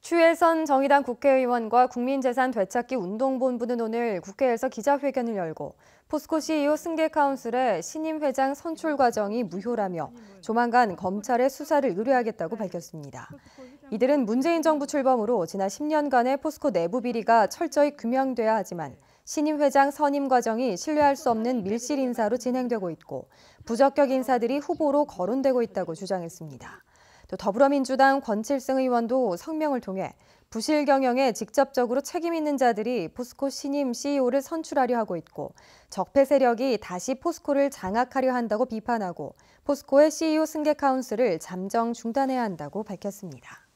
추혜선 정의당 국회의원과 국민재산 되찾기 운동본부는 오늘 국회에서 기자회견을 열고 포스코 CEO 승계 카운슬의 신임 회장 선출 과정이 무효라며 조만간 검찰의 수사를 의뢰하겠다고 밝혔습니다. 이들은 문재인 정부 출범으로 지난 10년간의 포스코 내부 비리가 철저히 규명돼야 하지만 신임 회장 선임 과정이 신뢰할 수 없는 밀실 인사로 진행되고 있고 부적격 인사들이 후보로 거론되고 있다고 주장했습니다. 더불어민주당 권칠승 의원도 성명을 통해 부실 경영에 직접적으로 책임 있는 자들이 포스코 신임 CEO를 선출하려 하고 있고 적폐 세력이 다시 포스코를 장악하려 한다고 비판하고 포스코의 CEO 승계 카운슬를 잠정 중단해야 한다고 밝혔습니다.